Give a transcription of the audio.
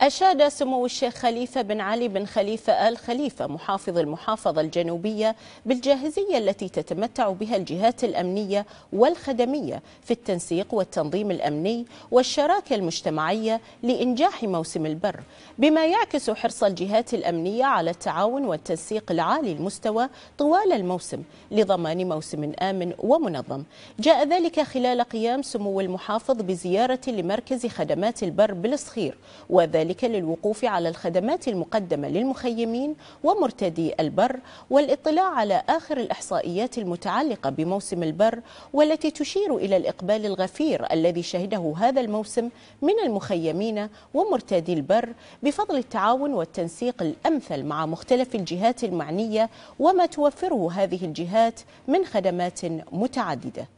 أشاد سمو الشيخ خليفة بن علي بن خليفة آل خليفة محافظ المحافظة الجنوبية بالجاهزية التي تتمتع بها الجهات الأمنية والخدمية في التنسيق والتنظيم الأمني والشراكة المجتمعية لإنجاح موسم البر بما يعكس حرص الجهات الأمنية على التعاون والتنسيق العالي المستوى طوال الموسم لضمان موسم آمن ومنظم جاء ذلك خلال قيام سمو المحافظ بزيارة لمركز خدمات البر بالصخير وذلك وذلك للوقوف على الخدمات المقدمة للمخيمين ومرتدي البر والاطلاع على آخر الإحصائيات المتعلقة بموسم البر والتي تشير إلى الإقبال الغفير الذي شهده هذا الموسم من المخيمين ومرتدي البر بفضل التعاون والتنسيق الأمثل مع مختلف الجهات المعنية وما توفره هذه الجهات من خدمات متعددة